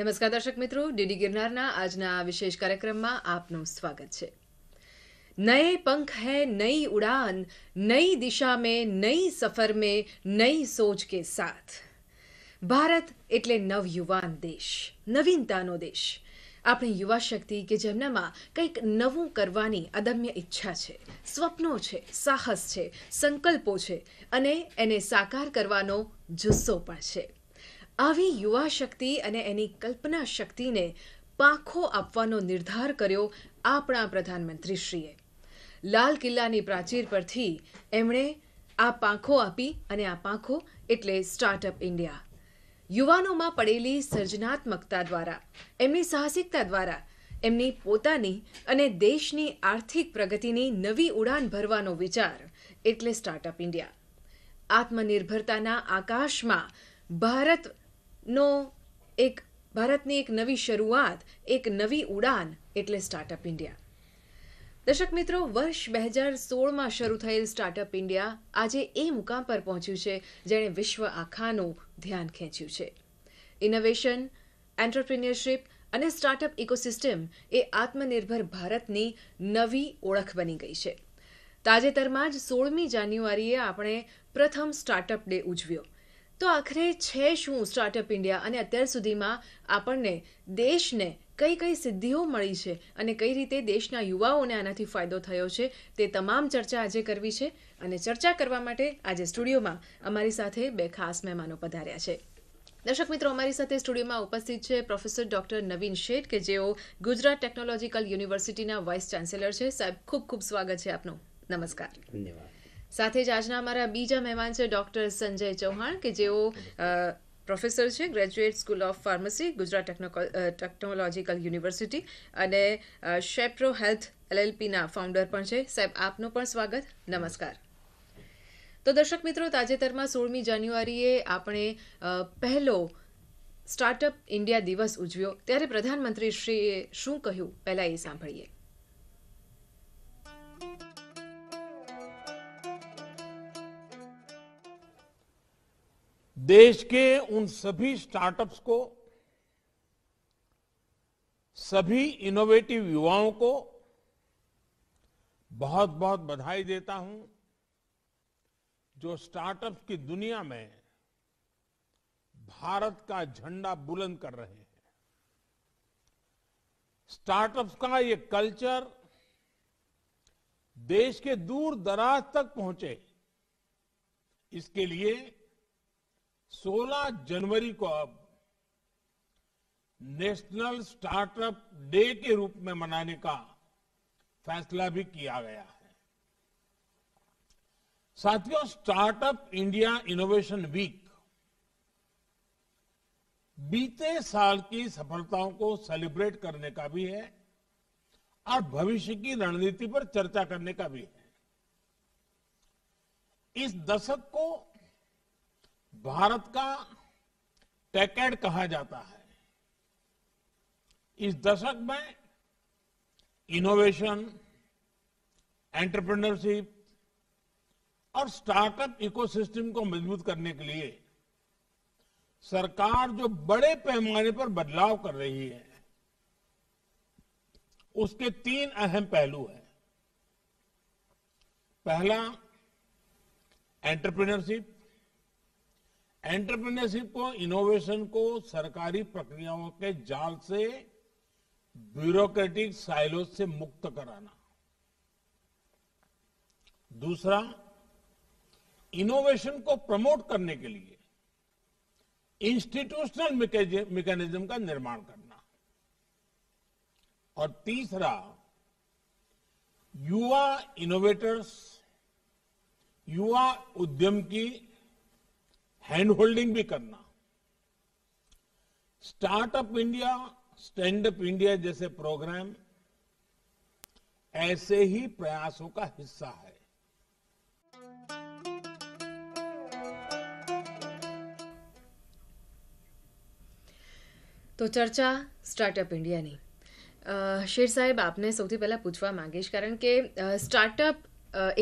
નમસ્કાર દર્શક મિત્રો ડીડી ગિરનારના આજના વિશેષ કાર્યક્રમમાં આપનું સ્વાગત છે નયે પંખ હૈ નઈ ઉડાન નઈ દિશા મેં નઈ સફર મેં નઈ સોચ કે સાથ ભારત એટલે નવયુવાન દેશ નવીનતાનો દેશ આપણી યુવા શક્તિ કે જેમનામાં કંઈક નવું કરવાની અદમ્ય ઈચ્છા છે સ્વપ્નો છે સાહસ છે સંકલ્પો છે અને એને સાકાર કરવાનો જુસ્સો પણ છે આવી યુવા શક્તિ અને એની કલ્પના શક્તિને પાંખો આપવાનો નિર્ધાર કર્યો આપણા પ્રધાનમંત્રીશ્રીએ લાલ કિલ્લાની પ્રાચીર પરથી એમણે આ પાંખો આપી અને આ પાંખો એટલે સ્ટાર્ટઅપ ઇન્ડિયા યુવાનોમાં પડેલી સર્જનાત્મકતા દ્વારા એમની સાહસિકતા દ્વારા એમની પોતાની અને દેશની આર્થિક પ્રગતિની નવી ઉડાન ભરવાનો વિચાર એટલે સ્ટાર્ટઅપ ઇન્ડિયા આત્મનિર્ભરતાના આકાશમાં ભારત નો એક ભારતની એક નવી શરૂઆત એક નવી ઉડાન એટલે સ્ટાર્ટઅપ ઇન્ડિયા દર્શક મિત્રો વર્ષ બે હજાર સોળમાં શરૂ થયેલ સ્ટાર્ટઅપ ઇન્ડિયા આજે એ મુકામ પર પહોંચ્યું છે જેણે વિશ્વ આખાનું ધ્યાન ખેંચ્યું છે ઇનોવેશન એન્ટરપ્રિન્યોરશિપ અને સ્ટાર્ટઅપ ઇકોસિસ્ટમ એ આત્મનિર્ભર ભારતની નવી ઓળખ બની ગઈ છે તાજેતરમાં જ સોળમી જાન્યુઆરીએ આપણે પ્રથમ સ્ટાર્ટઅપ ડે ઉજવ્યો તો આખરે છે શું સ્ટાર્ટઅપ ઇન્ડિયા અને અત્યાર સુધીમાં આપણને દેશને કઈ કઈ સિદ્ધિઓ મળી છે અને કઈ રીતે દેશના યુવાઓને આનાથી ફાયદો થયો છે તે તમામ ચર્ચા આજે કરવી છે અને ચર્ચા કરવા માટે આજે સ્ટુડિયોમાં અમારી સાથે બે ખાસ મહેમાનો પધાર્યા છે દર્શક મિત્રો અમારી સાથે સ્ટુડિયોમાં ઉપસ્થિત છે પ્રોફેસર ડોક્ટર નવીન શેઠ કે જેઓ ગુજરાત ટેકનોલોજીકલ યુનિવર્સિટીના વાઇસ ચાન્સેલર છે સાહેબ ખૂબ ખૂબ સ્વાગત છે આપનું નમસ્કાર ધન્યવાદ સાથે જ આજના અમારા બીજા મહેમાન છે ડૉક્ટર સંજય ચૌહાણ કે જેઓ પ્રોફેસર છે graduate school of pharmacy Gujarat technological university અને શેપ્રો હેલ્થ એલએલપીના ફાઉન્ડર પણ છે સાહેબ આપનું પણ સ્વાગત નમસ્કાર તો દર્શક મિત્રો તાજેતરમાં સોળમી જાન્યુઆરીએ આપણે પહેલો સ્ટાર્ટઅપ ઇન્ડિયા દિવસ ઉજવ્યો ત્યારે પ્રધાનમંત્રી શ્રીએ શું કહ્યું પહેલાં એ સાંભળીએ देश के उन सभी स्टार्टअप्स को सभी इनोवेटिव युवाओं को बहुत बहुत बधाई देता हूं जो स्टार्टअप्स की दुनिया में भारत का झंडा बुलंद कर रहे हैं स्टार्टअप्स का ये कल्चर देश के दूर दराज तक पहुंचे इसके लिए 16 जनवरी को अब नेशनल स्टार्टअप डे के रूप में मनाने का फैसला भी किया गया है साथियों स्टार्टअप इंडिया इनोवेशन वीक बीते साल की सफलताओं को सेलिब्रेट करने का भी है और भविष्य की रणनीति पर चर्चा करने का भी है इस दशक को भारत का टैकेड कहा जाता है इस दशक में इनोवेशन एंटरप्रेन्योरशिप और स्टार्टअप इकोसिस्टम को मजबूत करने के लिए सरकार जो बड़े पैमाने पर बदलाव कर रही है उसके तीन अहम पहलू हैं पहला एंटरप्रेन्योरशिप एंटरप्रेन्योरशिप को इनोवेशन को सरकारी प्रक्रियाओं के जाल से ब्यूरोक्रेटिक साइलोज से मुक्त कराना दूसरा इनोवेशन को प्रमोट करने के लिए इंस्टीट्यूशनल मैकेनिज्म का निर्माण करना और तीसरा युवा इनोवेटर्स युवा उद्यम की हैंड होल्डिंग भी करना स्टार्टअप इंडिया स्टैंडअप इंडिया जैसे प्रोग्राम ऐसे ही प्रयासों का हिस्सा है तो चर्चा स्टार्टअप इंडिया ने शेर साहेब आपने सौ पहला पूछवा मांगीश कारण के स्टार्टअप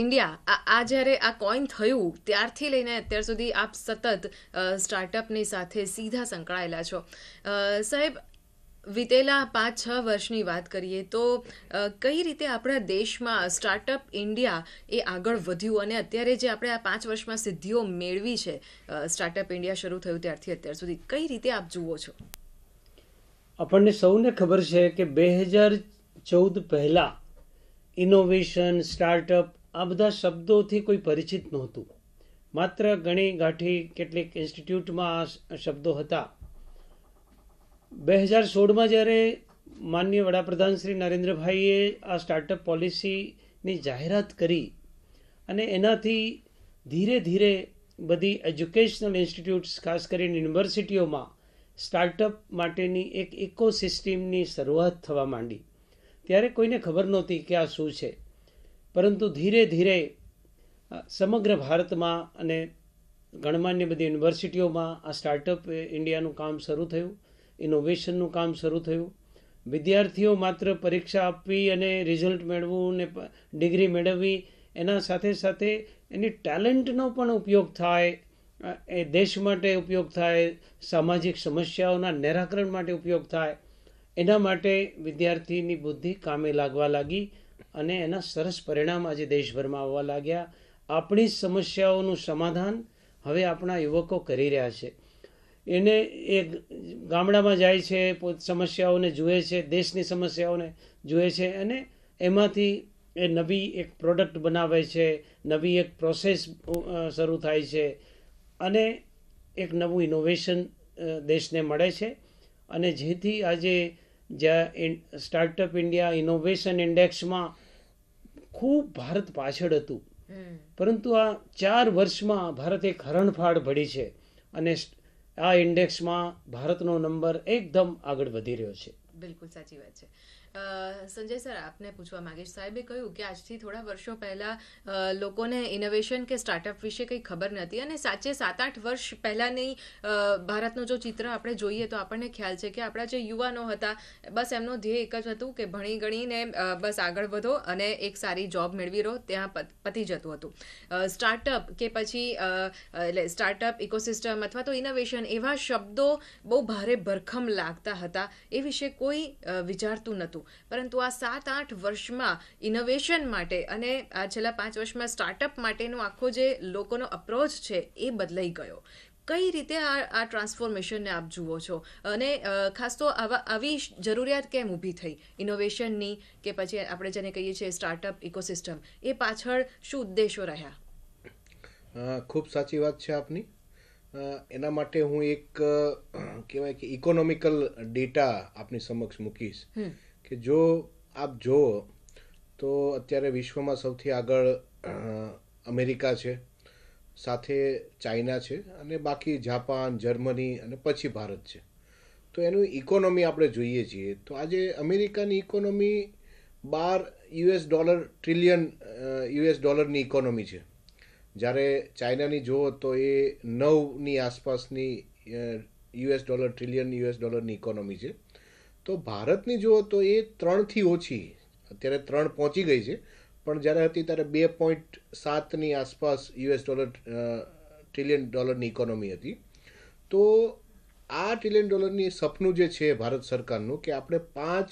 ઇન્ડિયા આ જ્યારે આ કોઈન થયું ત્યારથી લઈને અત્યાર સુધી આપ સતત સ્ટાર્ટઅપની સાથે સીધા સંકળાયેલા છો સાહેબ વિતેલા પાંચ છ વર્ષની વાત કરીએ તો કઈ રીતે આપણા દેશમાં સ્ટાર્ટઅપ ઇન્ડિયા એ આગળ વધ્યું અને અત્યારે જે આપણે આ પાંચ વર્ષમાં સિદ્ધિઓ મેળવી છે સ્ટાર્ટઅપ ઇન્ડિયા શરૂ થયું ત્યારથી અત્યાર સુધી કઈ રીતે આપ જુઓ છો આપણને સૌને ખબર છે કે બે હજાર ચૌદ પહેલાં ઇનોવેશન સ્ટાર્ટઅપ આ બધા શબ્દોથી કોઈ પરિચિત નહોતું માત્ર ગણી ગાંઠી કેટલીક ઇન્સ્ટિટ્યૂટમાં આ શબ્દો હતા બે હજાર સોળમાં જ્યારે માનનીય વડાપ્રધાન શ્રી નરેન્દ્રભાઈએ આ સ્ટાર્ટઅપ પોલિસીની જાહેરાત કરી અને એનાથી ધીરે ધીરે બધી એજ્યુકેશનલ ઇન્સ્ટિટ્યૂટ્સ ખાસ કરીને યુનિવર્સિટીઓમાં સ્ટાર્ટઅપ માટેની એક ઇકોસિસ્ટમની શરૂઆત થવા માંડી ત્યારે કોઈને ખબર નહોતી કે આ શું છે પરંતુ ધીરે ધીરે સમગ્ર ભારતમાં અને ગણમાન્ય બધી યુનિવર્સિટીઓમાં આ સ્ટાર્ટઅપ ઇન્ડિયાનું કામ શરૂ થયું ઇનોવેશનનું કામ શરૂ થયું વિદ્યાર્થીઓ માત્ર પરીક્ષા આપવી અને રિઝલ્ટ મેળવવું ને ડિગ્રી મેળવવી એના સાથે સાથે એની ટેલેન્ટનો પણ ઉપયોગ થાય એ દેશ માટે ઉપયોગ થાય સામાજિક સમસ્યાઓના નિરાકરણ માટે ઉપયોગ થાય એના માટે વિદ્યાર્થીની બુદ્ધિ કામે લાગવા લાગી અને એના સરસ પરિણામ આજે દેશભરમાં આવવા લાગ્યા આપણી સમસ્યાઓનું સમાધાન હવે આપણા યુવકો કરી રહ્યા છે એને એ ગામડામાં જાય છે પોત સમસ્યાઓને જુએ છે દેશની સમસ્યાઓને જુએ છે અને એમાંથી એ નવી એક પ્રોડક્ટ બનાવે છે નવી એક પ્રોસેસ શરૂ થાય છે અને એક નવું ઇનોવેશન દેશને મળે છે અને જેથી આજે જ્યાં સ્ટાર્ટઅપ ઇન્ડિયા ઇનોવેશન ઇન્ડેક્સમાં ખૂબ ભારત પાછળ હતું પરંતુ આ ચાર વર્ષમાં ભારત એક હરણફાળ ભળી છે અને આ ઇન્ડેક્સમાં ભારતનો નંબર એકદમ આગળ વધી રહ્યો છે બિલકુલ સાચી વાત છે સંજય સર આપને પૂછવા માંગીશ સાહેબે કહ્યું કે આજથી થોડા વર્ષો પહેલા લોકોને ઇનોવેશન કે સ્ટાર્ટઅપ વિશે કંઈ ખબર નથી અને સાચે સાત આઠ વર્ષ પહેલાંની ભારતનું જો ચિત્ર આપણે જોઈએ તો આપણને ખ્યાલ છે કે આપણા જે યુવાનો હતા બસ એમનો ધ્યેય એક જ હતું કે ભણી ગણીને બસ આગળ વધો અને એક સારી જોબ મેળવી રહો ત્યાં પતી જતું હતું સ્ટાર્ટઅપ કે પછી એટલે સ્ટાર્ટઅપ ઇકોસિસ્ટમ અથવા તો ઇનોવેશન એવા શબ્દો બહુ ભારે ભરખમ લાગતા હતા એ વિશે કોઈ વિચારતું નહોતું હતું પરંતુ આ સાત આઠ વર્ષમાં ઇનોવેશન માટે અને આ છેલ્લા પાંચ વર્ષમાં સ્ટાર્ટઅપ માટેનો આખો જે લોકોનો અપ્રોચ છે એ બદલાઈ ગયો કઈ રીતે આ આ ટ્રાન્સફોર્મેશનને આપ જુઓ છો અને ખાસ તો આવા આવી જરૂરિયાત કેમ ઊભી થઈ ઇનોવેશનની કે પછી આપણે જેને કહીએ છીએ સ્ટાર્ટઅપ ઇકોસિસ્ટમ એ પાછળ શું ઉદ્દેશો રહ્યા ખૂબ સાચી વાત છે આપની એના માટે હું એક કહેવાય કે ઇકોનોમિકલ ડેટા આપની સમક્ષ મૂકીશ કે જો આપ જુઓ તો અત્યારે વિશ્વમાં સૌથી આગળ અમેરિકા છે સાથે ચાઇના છે અને બાકી જાપાન જર્મની અને પછી ભારત છે તો એનું ઇકોનોમી આપણે જોઈએ છીએ તો આજે અમેરિકાની ઇકોનોમી બાર યુએસ ડોલર ટ્રિલિયન યુએસ ડોલરની ઇકોનોમી છે જ્યારે ચાઇનાની જુઓ તો એ નવની આસપાસની યુએસ ડોલર ટ્રિલિયન યુએસ ડોલરની ઇકોનોમી છે તો ભારતની જુઓ તો એ ત્રણથી ઓછી અત્યારે ત્રણ પહોંચી ગઈ છે પણ જ્યારે હતી ત્યારે બે પોઈન્ટ સાતની આસપાસ યુએસ ડોલર ટ્રિલિયન ડોલરની ઇકોનોમી હતી તો આ ટ્રિલિયન ડોલરની સપનું જે છે ભારત સરકારનું કે આપણે પાંચ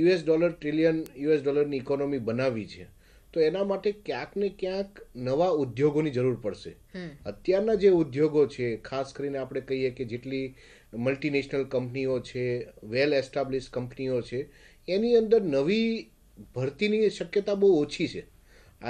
યુએસ ડોલર ટ્રિલિયન યુએસ ડોલરની ઇકોનોમી બનાવી છે તો એના માટે ક્યાંક ને ક્યાંક નવા ઉદ્યોગોની જરૂર પડશે અત્યારના જે ઉદ્યોગો છે ખાસ કરીને આપણે કહીએ કે જેટલી મલ્ટીનેશનલ કંપનીઓ છે વેલ એસ્ટાબ્લિશ કંપનીઓ છે એની અંદર નવી ભરતીની શક્યતા બહુ ઓછી છે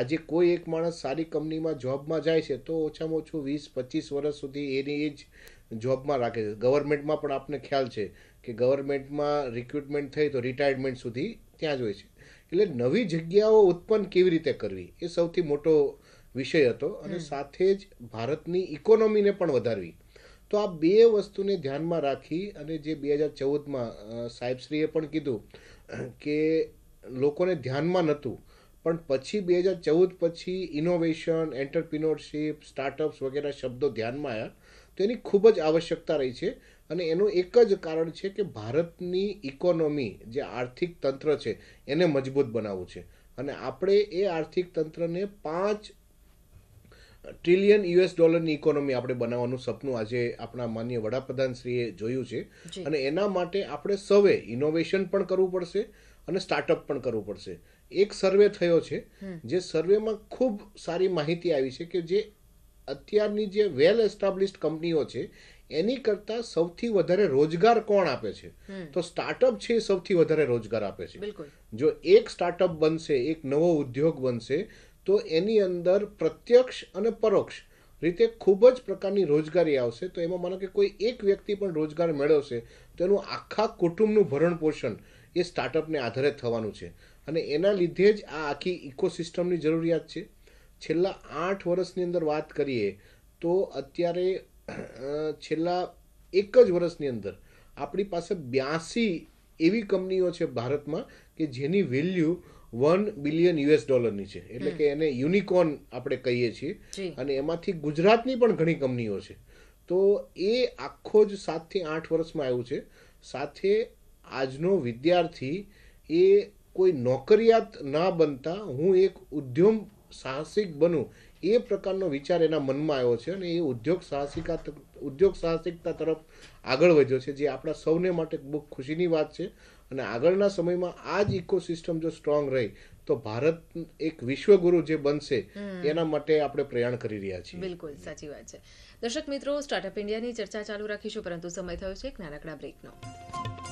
આજે કોઈ એક માણસ સારી કંપનીમાં જોબમાં જાય છે તો ઓછામાં ઓછું વીસ પચીસ વર્ષ સુધી એની એ જ જોબમાં રાખે છે ગવર્મેન્ટમાં પણ આપને ખ્યાલ છે કે ગવર્મેન્ટમાં રિક્રુટમેન્ટ થઈ તો રિટાયરમેન્ટ સુધી ત્યાં જ હોય છે એટલે નવી જગ્યાઓ ઉત્પન્ન કેવી રીતે કરવી એ સૌથી મોટો વિષય હતો અને સાથે જ ભારતની ઇકોનોમીને પણ વધારવી તો આ બે વસ્તુને ધ્યાનમાં રાખી અને જે બે હજાર ચૌદમાં સાહેબશ્રીએ પણ કીધું કે લોકોને ધ્યાનમાં નહોતું પણ પછી બે હજાર ચૌદ પછી ઇનોવેશન એન્ટરપ્રિનોરશીપ સ્ટાર્ટઅપ્સ વગેરે શબ્દો ધ્યાનમાં આવ્યા તો એની ખૂબ જ આવશ્યકતા રહી છે અને એનું એક જ કારણ છે કે ભારતની ઇકોનોમી જે આર્થિક તંત્ર છે એને મજબૂત બનાવવું છે અને આપણે એ આર્થિક તંત્રને પાંચ ટ્રિલિયન યુએસ ડોલરની ઇકોનોમી આપણે બનાવવાનું સપનું આજે આપણા માન્ય વડાપ્રધાનશ્રીએ જોયું છે અને એના માટે આપણે સવે ઇનોવેશન પણ કરવું પડશે અને સ્ટાર્ટઅપ પણ કરવું પડશે એક સર્વે થયો છે જે સર્વેમાં ખૂબ સારી માહિતી આવી છે કે જે અત્યારની જે વેલ એસ્ટાબ્લિશ કંપનીઓ છે એની કરતાં સૌથી વધારે રોજગાર કોણ આપે છે તો સ્ટાર્ટઅપ છે એ સૌથી વધારે રોજગાર આપે છે જો એક સ્ટાર્ટઅપ બનશે એક નવો ઉદ્યોગ બનશે તો એની અંદર પ્રત્યક્ષ અને પરોક્ષ રીતે ખૂબ જ પ્રકારની રોજગારી આવશે તો એમાં માનો કે કોઈ એક વ્યક્તિ પણ રોજગાર મેળવશે તો એનું આખા કુટુંબનું ભરણ પોષણ એ સ્ટાર્ટઅપને આધારે થવાનું છે અને એના લીધે જ આ આખી ઇકોસિસ્ટમની જરૂરિયાત છે છેલ્લા આઠ વર્ષની અંદર વાત કરીએ તો અત્યારે છેલ્લા એક જ વર્ષની અંદર આપણી પાસે બ્યાસી એવી કંપનીઓ છે ભારતમાં કે જેની વેલ્યુ વન બિલિયન યુએસ ડોલરની છે એટલે કે એને યુનિકોર્ન આપણે કહીએ છીએ અને એમાંથી ગુજરાતની પણ ઘણી કંપનીઓ છે તો એ આખો જ સાતથી આઠ વર્ષમાં આવ્યું છે સાથે આજનો વિદ્યાર્થી એ કોઈ નોકરિયાત ના બનતા હું એક ઉદ્યમ સાહસિક બનું એ પ્રકારનો વિચાર એના મનમાં આવ્યો છે અને એ ઉદ્યોગ સાહસિકા ઉદ્યોગ સાહસિકતા તરફ આગળ વધ્યો છે જે આપણા સૌને માટે બહુ ખુશીની વાત છે અને આગળના સમયમાં આ જ ઇકોસિસ્ટમ જો સ્ટ્રોંગ રહી તો ભારત એક વિશ્વગુરુ જે બનશે એના માટે આપણે પ્રયાણ કરી રહ્યા છીએ બિલકુલ સાચી વાત છે દર્શક મિત્રો સ્ટાર્ટઅપ ઇન્ડિયાની ચર્ચા ચાલુ રાખીશું પરંતુ સમય થયો છે એક નાનકડા બ્રેકનો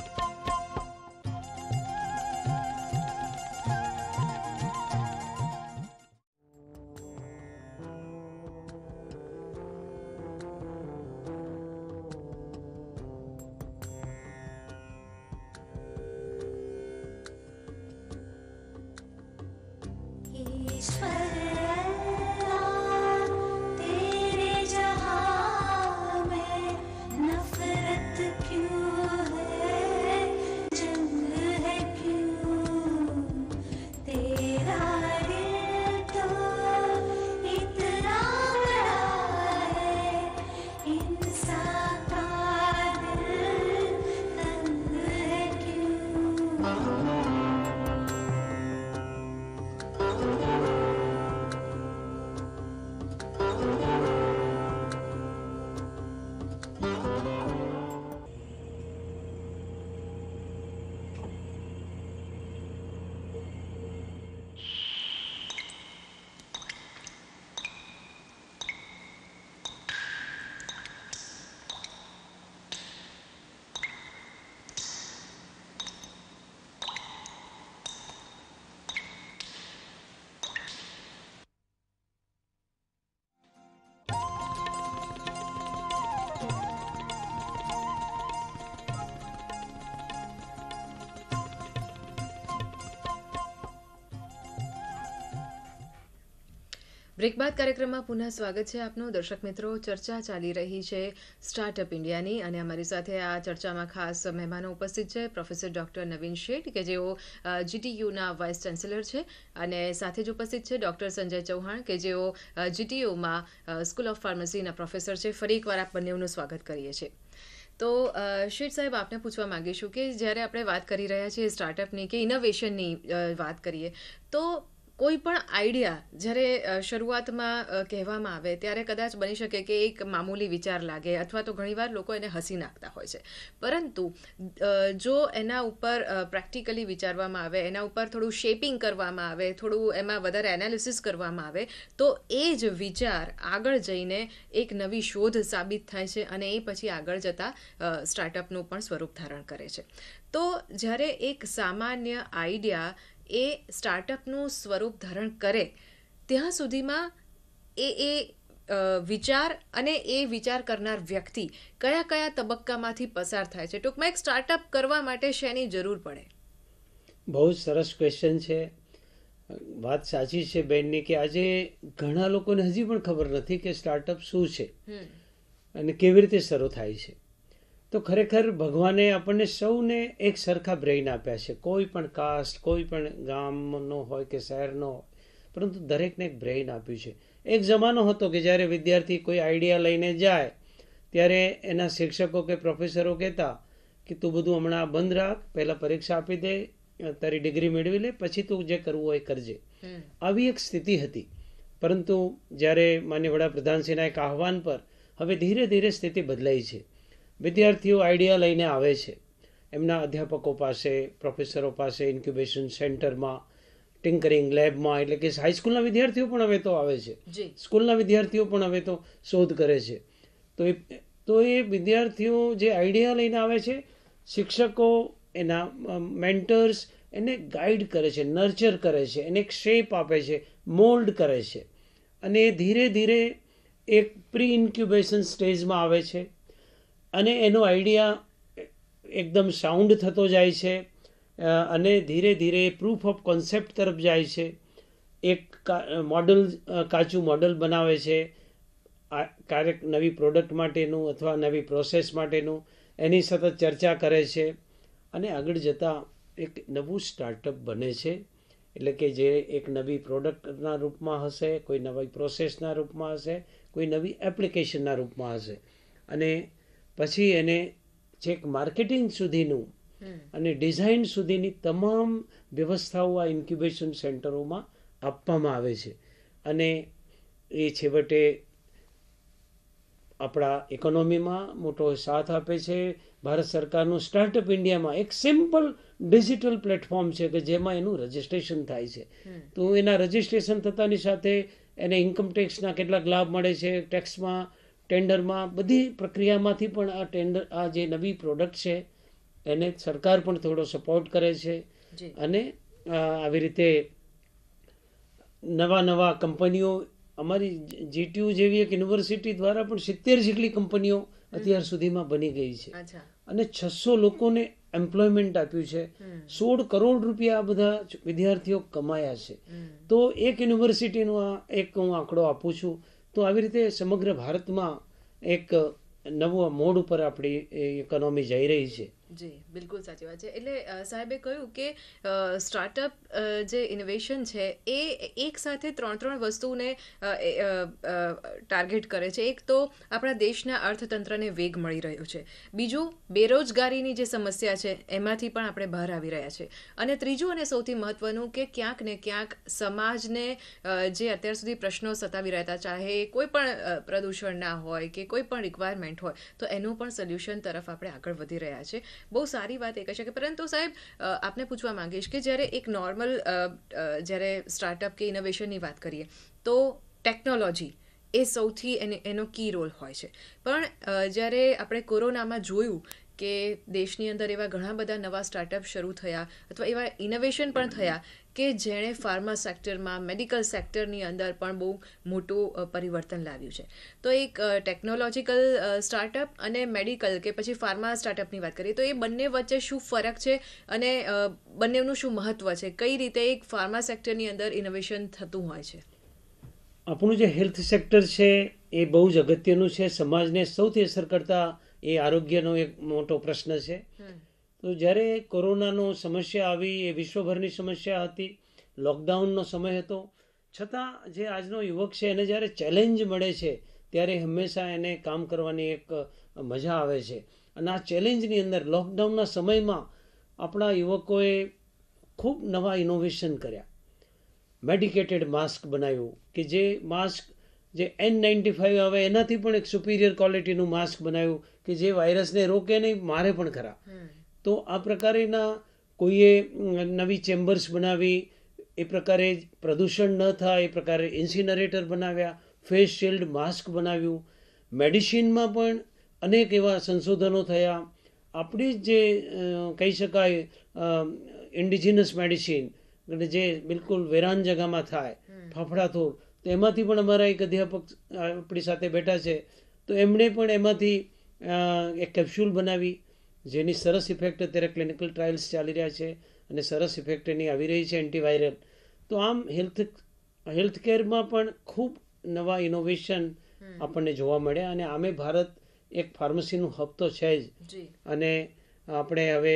બ્રેક બાદ કાર્યક્રમમાં પુનઃ સ્વાગત છે આપનું દર્શક મિત્રો ચર્ચા ચાલી રહી છે સ્ટાર્ટઅપ ઇન્ડિયાની અને અમારી સાથે આ ચર્ચામાં ખાસ મહેમાનો ઉપસ્થિત છે પ્રોફેસર ડૉક્ટર નવીન શેઠ કે જેઓ જીટીયુના વાઇસ ચાન્સેલર છે અને સાથે જ ઉપસ્થિત છે ડૉક્ટર સંજય ચૌહાણ કે જેઓ જીટીયુમાં સ્કૂલ ઓફ ફાર્મસીના પ્રોફેસર છે ફરી એકવાર આપ બંનેઓનું સ્વાગત કરીએ છીએ તો શેઠ સાહેબ આપને પૂછવા માગીશું કે જ્યારે આપણે વાત કરી રહ્યા છીએ સ્ટાર્ટઅપની કે ઇનોવેશનની વાત કરીએ તો કોઈ પણ આઈડિયા જ્યારે શરૂઆતમાં કહેવામાં આવે ત્યારે કદાચ બની શકે કે એક મામૂલી વિચાર લાગે અથવા તો ઘણીવાર લોકો એને હસી નાખતા હોય છે પરંતુ જો એના ઉપર પ્રેક્ટિકલી વિચારવામાં આવે એના ઉપર થોડું શેપિંગ કરવામાં આવે થોડું એમાં વધારે એનાલિસિસ કરવામાં આવે તો એ જ વિચાર આગળ જઈને એક નવી શોધ સાબિત થાય છે અને એ પછી આગળ જતાં સ્ટાર્ટઅપનું પણ સ્વરૂપ ધારણ કરે છે તો જ્યારે એક સામાન્ય આઈડિયા એ સ્ટાર્ટઅપનું સ્વરૂપ ધારણ કરે ત્યાં સુધીમાં એ એ વિચાર અને એ વિચાર કરનાર વ્યક્તિ કયા કયા તબક્કામાંથી પસાર થાય છે ટૂંકમાં એક સ્ટાર્ટઅપ કરવા માટે શેની જરૂર પડે બહુ સરસ ક્વેશ્ચન છે વાત સાચી છે બેનની કે આજે ઘણા લોકોને હજી પણ ખબર નથી કે સ્ટાર્ટઅપ શું છે અને કેવી રીતે શરૂ થાય છે તો ખરેખર ભગવાને આપણને સૌને એક સરખા બ્રેઇન આપ્યા છે કોઈ પણ કાસ્ટ કોઈ પણ ગામનો હોય કે શહેરનો હોય પરંતુ દરેકને એક બ્રેઇન આપ્યું છે એક જમાનો હતો કે જ્યારે વિદ્યાર્થી કોઈ આઈડિયા લઈને જાય ત્યારે એના શિક્ષકો કે પ્રોફેસરો કહેતા કે તું બધું હમણાં બંધ રાખ પહેલાં પરીક્ષા આપી દે તારી ડિગ્રી મેળવી લે પછી તું જે કરવું હોય કરજે આવી એક સ્થિતિ હતી પરંતુ જ્યારે માન્ય વડાપ્રધાનશ્રીના એક આહવાન પર હવે ધીરે ધીરે સ્થિતિ બદલાઈ છે વિદ્યાર્થીઓ આઈડિયા લઈને આવે છે એમના અધ્યાપકો પાસે પ્રોફેસરો પાસે ઇન્ક્યુબેશન સેન્ટરમાં ટિંકરિંગ લેબમાં એટલે કે હાઈસ્કૂલના વિદ્યાર્થીઓ પણ હવે તો આવે છે સ્કૂલના વિદ્યાર્થીઓ પણ હવે તો શોધ કરે છે તો એ તો એ વિદ્યાર્થીઓ જે આઈડિયા લઈને આવે છે શિક્ષકો એના મેન્ટર્સ એને ગાઈડ કરે છે નર્ચર કરે છે એને એક શેપ આપે છે મોલ્ડ કરે છે અને ધીરે ધીરે એક પ્રી ઇન્ક્યુબેશન સ્ટેજમાં આવે છે અને એનો આઈડિયા એકદમ સાઉન્ડ થતો જાય છે અને ધીરે ધીરે પ્રૂફ ઓફ કોન્સેપ્ટ તરફ જાય છે એક મોડલ કાચું મોડલ બનાવે છે ક્યારેક નવી પ્રોડક્ટ માટેનું અથવા નવી પ્રોસેસ માટેનું એની સતત ચર્ચા કરે છે અને આગળ જતાં એક નવું સ્ટાર્ટઅપ બને છે એટલે કે જે એક નવી પ્રોડક્ટના રૂપમાં હશે કોઈ નવી પ્રોસેસના રૂપમાં હશે કોઈ નવી એપ્લિકેશનના રૂપમાં હશે અને પછી એને છેક માર્કેટિંગ સુધીનું અને ડિઝાઇન સુધીની તમામ વ્યવસ્થાઓ આ ઇન્ક્યુબેશન સેન્ટરોમાં આપવામાં આવે છે અને એ છેવટે આપણા ઇકોનોમીમાં મોટો સાથ આપે છે ભારત સરકારનું સ્ટાર્ટઅપ ઇન્ડિયામાં એક સિમ્પલ ડિજિટલ પ્લેટફોર્મ છે કે જેમાં એનું રજિસ્ટ્રેશન થાય છે તો એના રજિસ્ટ્રેશન થતાની સાથે એને ઇન્કમટેક્સના કેટલાક લાભ મળે છે ટેક્સમાં ટેન્ડરમાં બધી પ્રક્રિયામાંથી પણ આ ટેન્ડર આ જે નવી પ્રોડક્ટ છે એને સરકાર પણ થોડો સપોર્ટ કરે છે અને આવી રીતે નવા નવા કંપનીઓ અમારી જીટીયુ જેવી એક યુનિવર્સિટી દ્વારા પણ સિત્તેર જેટલી કંપનીઓ અત્યાર સુધીમાં બની ગઈ છે અને છસો લોકોને એમ્પ્લોયમેન્ટ આપ્યું છે સોળ કરોડ રૂપિયા આ બધા વિદ્યાર્થીઓ કમાયા છે તો એક યુનિવર્સિટીનો આ એક હું આંકડો આપું છું તો આવી રીતે સમગ્ર ભારતમાં એક નવો મોડ ઉપર આપણી ઇકોનોમી જઈ રહી છે જી બિલકુલ સાચી વાત છે એટલે સાહેબે કહ્યું કે સ્ટાર્ટઅપ જે ઇનોવેશન છે એ એક સાથે ત્રણ ત્રણ વસ્તુને ટાર્ગેટ કરે છે એક તો આપણા દેશના અર્થતંત્રને વેગ મળી રહ્યો છે બીજું બેરોજગારીની જે સમસ્યા છે એમાંથી પણ આપણે બહાર આવી રહ્યા છે અને ત્રીજું અને સૌથી મહત્વનું કે ક્યાંક ને ક્યાંક સમાજને જે અત્યાર સુધી પ્રશ્નો સતાવી રહેતા ચાહે કોઈ પણ પ્રદૂષણ ના હોય કે કોઈ પણ રિક્વાયરમેન્ટ હોય તો એનું પણ સોલ્યુશન તરફ આપણે આગળ વધી રહ્યા છે બહુ સારી વાત એ કહી શકે પરંતુ સાહેબ આપને પૂછવા માંગીશ કે જ્યારે એક નોર્મલ જ્યારે સ્ટાર્ટઅપ કે ઇનોવેશનની વાત કરીએ તો ટેકનોલોજી એ સૌથી એને એનો કી રોલ હોય છે પણ જ્યારે આપણે કોરોનામાં જોયું કે દેશની અંદર એવા ઘણા બધા નવા સ્ટાર્ટઅપ શરૂ થયા અથવા એવા ઇનોવેશન પણ થયા કે જેણે ફાર્મા સેક્ટરમાં મેડિકલ સેક્ટરની અંદર પણ બહુ મોટું પરિવર્તન લાવ્યું છે તો એક ટેકનોલોજીકલ સ્ટાર્ટઅપ અને મેડિકલ કે પછી ફાર્મા સ્ટાર્ટઅપની વાત કરીએ તો એ બંને વચ્ચે શું ફરક છે અને બંનેનું શું મહત્ત્વ છે કઈ રીતે એક ફાર્મા સેક્ટરની અંદર ઇનોવેશન થતું હોય છે આપણું જે હેલ્થ સેક્ટર છે એ બહુ જ અગત્યનું છે સમાજને સૌથી અસર કરતા એ આરોગ્યનો એક મોટો પ્રશ્ન છે તો જ્યારે કોરોનાનો સમસ્યા આવી એ વિશ્વભરની સમસ્યા હતી લોકડાઉનનો સમય હતો છતાં જે આજનો યુવક છે એને જ્યારે ચેલેન્જ મળે છે ત્યારે હંમેશા એને કામ કરવાની એક મજા આવે છે અને આ ચેલેન્જની અંદર લોકડાઉનના સમયમાં આપણા યુવકોએ ખૂબ નવા ઇનોવેશન કર્યા મેડિકેટેડ માસ્ક બનાવ્યું કે જે માસ્ક જે એન નાઇન્ટી ફાઇવ આવે એનાથી પણ એક સુપિરિયર ક્વોલિટીનું માસ્ક બનાવ્યું કે જે વાયરસને રોકે નહીં મારે પણ ખરા તો આ પ્રકારેના કોઈએ નવી ચેમ્બર્સ બનાવી એ પ્રકારે પ્રદૂષણ ન થાય એ પ્રકારે ઇન્સિનરેટર બનાવ્યા ફેસ શિલ્ડ માસ્ક બનાવ્યું મેડિસિનમાં પણ અનેક એવા સંશોધનો થયા આપણી જે કહી શકાય ઇન્ડિજિનસ મેડિસિન અને જે બિલકુલ વેરાન જગામાં થાય ફાફડાથોડ તો એમાંથી પણ અમારા એક અધ્યાપક આપણી સાથે બેઠા છે તો એમણે પણ એમાંથી એક કેપ્સ્યુલ બનાવી જેની સરસ ઇફેક્ટ અત્યારે ક્લિનિકલ ટ્રાયલ્સ ચાલી રહ્યા છે અને સરસ ઇફેક્ટ એની આવી રહી છે એન્ટીવાયરલ તો આમ હેલ્થ હેલ્થ કેરમાં પણ ખૂબ નવા ઇનોવેશન આપણને જોવા મળ્યા અને આમે ભારત એક ફાર્મસીનું હબ તો છે જ અને આપણે હવે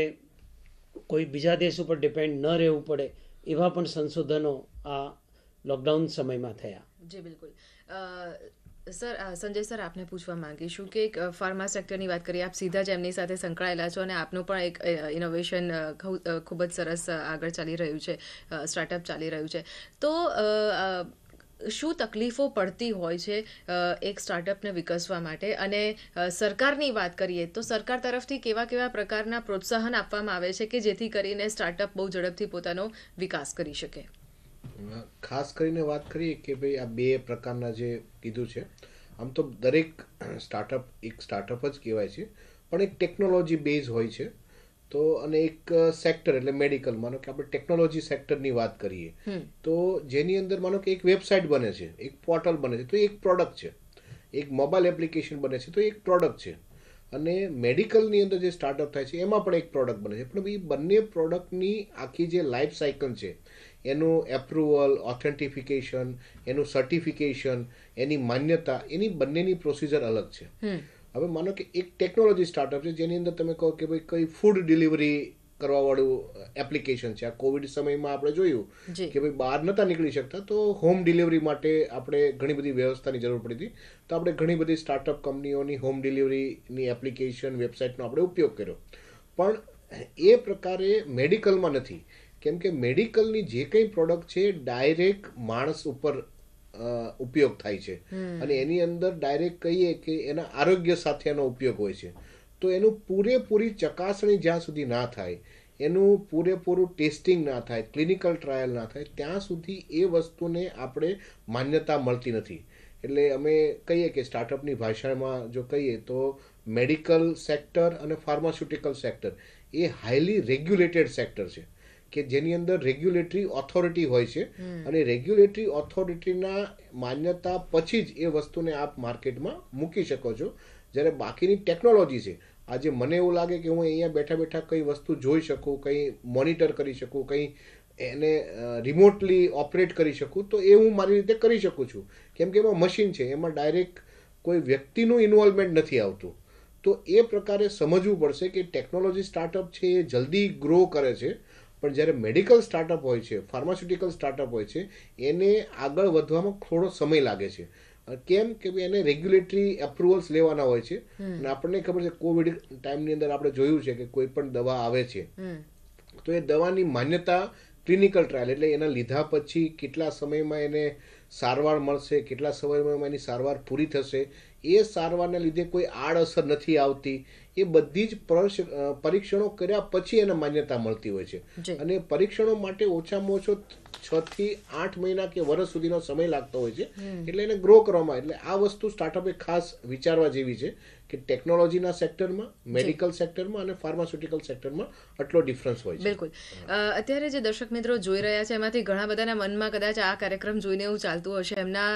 કોઈ બીજા દેશ ઉપર ડિપેન્ડ ન રહેવું પડે એવા પણ સંશોધનો આ લોકડાઉન સમયમાં થયા જી બિલકુલ સર સંજય સર આપને પૂછવા માંગીશું કે ફાર્મા સેક્ટરની વાત કરીએ આપ સીધા જ એમની સાથે સંકળાયેલા છો અને આપનું પણ એક ઇનોવેશન ખૂબ જ સરસ આગળ ચાલી રહ્યું છે સ્ટાર્ટઅપ ચાલી રહ્યું છે તો શું તકલીફો પડતી હોય છે એક સ્ટાર્ટઅપને વિકસવા માટે અને સરકારની વાત કરીએ તો સરકાર તરફથી કેવા કેવા પ્રકારના પ્રોત્સાહન આપવામાં આવે છે કે જેથી કરીને સ્ટાર્ટઅપ બહુ ઝડપથી પોતાનો વિકાસ કરી શકે ખાસ કરીને વાત કરીએ કે ભાઈ આ બે પ્રકારના જે કીધું છે આમ તો દરેક સ્ટાર્ટઅપ એક સ્ટાર્ટઅપ જ કહેવાય છે પણ એક ટેકનોલોજી બેઝ હોય છે તો અને એક સેક્ટર એટલે મેડિકલ માનો કે આપણે ટેકનોલોજી સેક્ટરની વાત કરીએ તો જેની અંદર માનો કે એક વેબસાઇટ બને છે એક પોર્ટલ બને છે તો એક પ્રોડક્ટ છે એક મોબાઈલ એપ્લિકેશન બને છે તો એક પ્રોડક્ટ છે અને મેડિકલની અંદર જે સ્ટાર્ટઅપ થાય છે એમાં પણ એક પ્રોડક્ટ બને છે પણ એ બંને પ્રોડક્ટની આખી જે લાઈફ સાયકલ છે એનું એપ્રુવલ ઓથેન્ટિફિકેશન એનું સર્ટિફિકેશન એની માન્યતા એની બંનેની પ્રોસિજર અલગ છે હવે માનો કે એક ટેકનોલોજી સ્ટાર્ટઅપ છે જેની અંદર તમે કહો કે ભાઈ કઈ ફૂડ ડિલિવરી કરવાવાળું એપ્લિકેશન છે આ કોવિડ સમયમાં આપણે જોયું કે ભાઈ બહાર નહોતા નીકળી શકતા તો હોમ ડિલિવરી માટે આપણે ઘણી બધી વ્યવસ્થાની જરૂર પડી હતી તો આપણે ઘણી બધી સ્ટાર્ટઅપ કંપનીઓની હોમ ડિલિવરીની એપ્લિકેશન વેબસાઇટનો આપણે ઉપયોગ કર્યો પણ એ પ્રકારે મેડિકલમાં નથી કેમ કે મેડિકલની જે કંઈ પ્રોડક્ટ છે ડાયરેક્ટ માણસ ઉપર ઉપયોગ થાય છે અને એની અંદર ડાયરેક્ટ કહીએ કે એના આરોગ્ય સાથે એનો ઉપયોગ હોય છે તો એનું પૂરેપૂરી ચકાસણી જ્યાં સુધી ના થાય એનું પૂરેપૂરું ટેસ્ટિંગ ના થાય ક્લિનિકલ ટ્રાયલ ના થાય ત્યાં સુધી એ વસ્તુને આપણે માન્યતા મળતી નથી એટલે અમે કહીએ કે સ્ટાર્ટઅપની ભાષામાં જો કહીએ તો મેડિકલ સેક્ટર અને ફાર્માસ્યુટિકલ સેક્ટર એ હાઈલી રેગ્યુલેટેડ સેક્ટર છે કે જેની અંદર રેગ્યુલેટરી ઓથોરિટી હોય છે અને રેગ્યુલેટરી ઓથોરિટીના માન્યતા પછી જ એ વસ્તુને આપ માર્કેટમાં મૂકી શકો છો જ્યારે બાકીની ટેકનોલોજી છે આજે મને એવું લાગે કે હું અહીંયા બેઠા બેઠા કઈ વસ્તુ જોઈ શકું કંઈ મોનિટર કરી શકું કંઈ એને રિમોટલી ઓપરેટ કરી શકું તો એ હું મારી રીતે કરી શકું છું કેમ કે એમાં મશીન છે એમાં ડાયરેક્ટ કોઈ વ્યક્તિનું ઇન્વોલ્વમેન્ટ નથી આવતું તો એ પ્રકારે સમજવું પડશે કે ટેકનોલોજી સ્ટાર્ટઅપ છે એ જલ્દી ગ્રો કરે છે પણ જ્યારે મેડિકલ સ્ટાર્ટઅપ હોય છે ફાર્માસ્યુટિકલ સ્ટાર્ટઅપ હોય છે એને આગળ વધવામાં થોડો સમય લાગે છે કેમ કે એને રેગ્યુલેટરી એપ્રુવલ્સ લેવાના હોય છે અને આપણને ખબર છે કોવિડ ટાઈમની અંદર આપણે જોયું છે કે કોઈ પણ દવા આવે છે તો એ દવાની માન્યતા ક્લિનિકલ ટ્રાયલ એટલે એના લીધા પછી કેટલા સમયમાં એને સારવાર મળશે કેટલા સમયમાં એની સારવાર પૂરી થશે એ સારવારના લીધે કોઈ આડઅસર નથી આવતી એ બધી જ પરીક્ષણો કર્યા પછી એને માન્યતા મળતી હોય છે અને પરીક્ષણો માટે ઓછામાં ઓછો છ થી આઠ મહિના કે વર્ષ સુધીનો સમય લાગતો હોય છે એટલે એને ગ્રો કરવામાં એટલે આ વસ્તુ સ્ટાર્ટઅપે ખાસ વિચારવા જેવી છે કે ટેકનોલોજીના સેક્ટરમાં મેડિકલ સેક્ટરમાં અને ફાર્માસ્યુટિકલ સેક્ટરમાં આટલો ડિફરન્સ હોય છે બિલકુલ અત્યારે જે દર્શક મિત્રો જોઈ રહ્યા છે એમાંથી ઘણા બધાના મનમાં કદાચ આ કાર્યક્રમ જોઈને એવું ચાલતું હશે એમના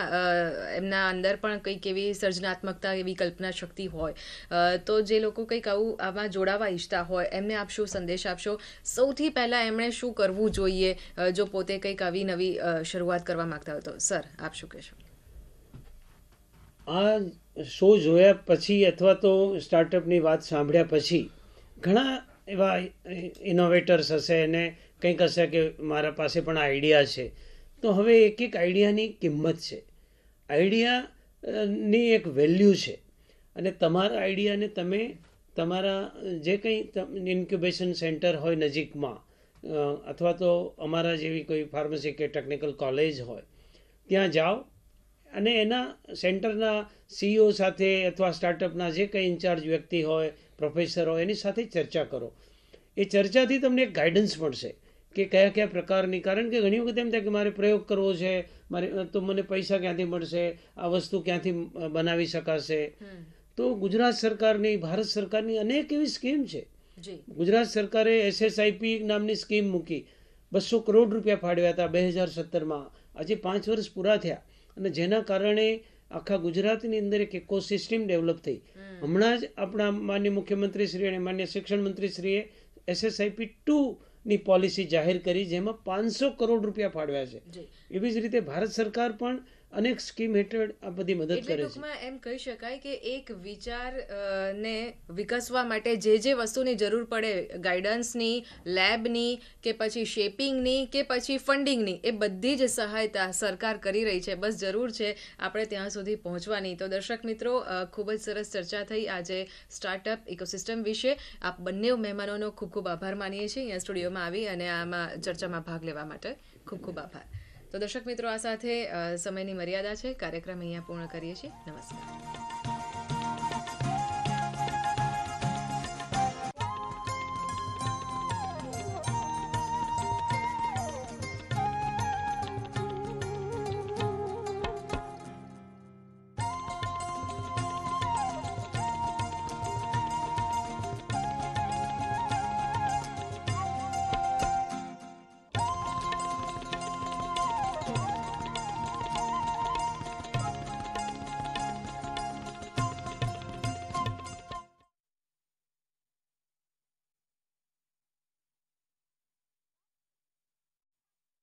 એમના અંદર પણ કંઈક એવી સર્જનાત્મકતા એવી કલ્પના શક્તિ હોય તો જે લોકો કંઈક આવું આમાં જોડાવા ઈચ્છતા હોય એમને આપ શું સંદેશ આપશો સૌથી પહેલાં એમણે શું કરવું જોઈએ જો પોતે કંઈક આવી નવી શરૂઆત કરવા માગતા હોય તો સર આપ શું કહેશો આ શો જોયા પછી અથવા તો સ્ટાર્ટઅપની વાત સાંભળ્યા પછી ઘણા એવા ઇનોવેટર્સ હશે અને કંઈક હશે કે મારા પાસે પણ આઈડિયા છે તો હવે એક એક આઈડિયાની કિંમત છે આઈડિયાની એક વેલ્યુ છે અને તમારા આઈડિયાને તમે તમારા જે કંઈ ઇન્ક્યુબેશન સેન્ટર હોય નજીકમાં અથવા તો અમારા જેવી કોઈ ફાર્મસી કે ટેકનિકલ કોલેજ હોય ત્યાં જાઓ અને એના સેન્ટરના સીઈઓ સાથે અથવા સ્ટાર્ટઅપના જે કંઈ ઇન્ચાર્જ વ્યક્તિ હોય પ્રોફેસર હોય એની સાથે ચર્ચા કરો એ ચર્ચાથી તમને એક ગાઈડન્સ મળશે કે કયા કયા પ્રકારની કારણ કે ઘણી વખત એમ થાય કે મારે પ્રયોગ કરવો છે મારે તો મને પૈસા ક્યાંથી મળશે આ વસ્તુ ક્યાંથી બનાવી શકાશે તો ગુજરાત સરકારની ભારત સરકારની અનેક એવી સ્કીમ છે ગુજરાત સરકારે એસએસઆઈપી નામની સ્કીમ મૂકી બસો કરોડ રૂપિયા ફાળવ્યા હતા બે હજાર સત્તરમાં આજે પાંચ વર્ષ પૂરા થયા અને જેના કારણે આખા ગુજરાતની અંદર એક ઇકોસિસ્ટમ ડેવલપ થઈ હમણાં જ આપણા માન્ય મુખ્યમંત્રી શ્રી અને માન્ય શિક્ષણ મંત્રી શ્રીએ એસએસઆઈપી ટુની પોલિસી જાહેર કરી જેમાં પાંચસો કરોડ રૂપિયા ફાળવ્યા છે એવી જ રીતે ભારત સરકાર પણ અનેક સ્કીમ હેઠળ આ બધી મદદ કરે છે એમ કહી શકાય કે એક વિચાર ને વિકસવા માટે જે જે વસ્તુની જરૂર પડે ગાઈડન્સની લેબની કે પછી શેપિંગની કે પછી ફંડિંગની એ બધી જ સહાયતા સરકાર કરી રહી છે બસ જરૂર છે આપણે ત્યાં સુધી પહોંચવાની તો દર્શક મિત્રો ખૂબ જ સરસ ચર્ચા થઈ આજે સ્ટાર્ટઅપ ઇકોસિસ્ટમ વિશે આપ બંને મહેમાનોનો ખૂબ ખૂબ આભાર માનીએ છીએ અહીંયા સ્ટુડિયોમાં આવી અને આમાં ચર્ચામાં ભાગ લેવા માટે ખૂબ ખૂબ આભાર તો દર્શક મિત્રો આ સાથે સમયની મર્યાદા છે કાર્યક્રમ અહીંયા પૂર્ણ કરીએ છીએ નમસ્કાર